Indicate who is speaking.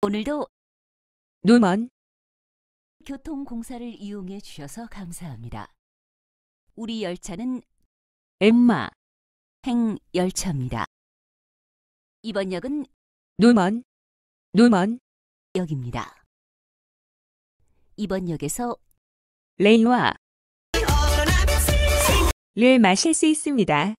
Speaker 1: 오늘도 눈먼
Speaker 2: 교통공사를 이용해 주셔서 감사합니다. 우리 열차는 엠마 행
Speaker 1: 열차입니다.
Speaker 2: 이번 역은
Speaker 1: 눈먼 눈먼 역입니다. 이번 역에서 레이와
Speaker 3: 를 마실 수 있습니다.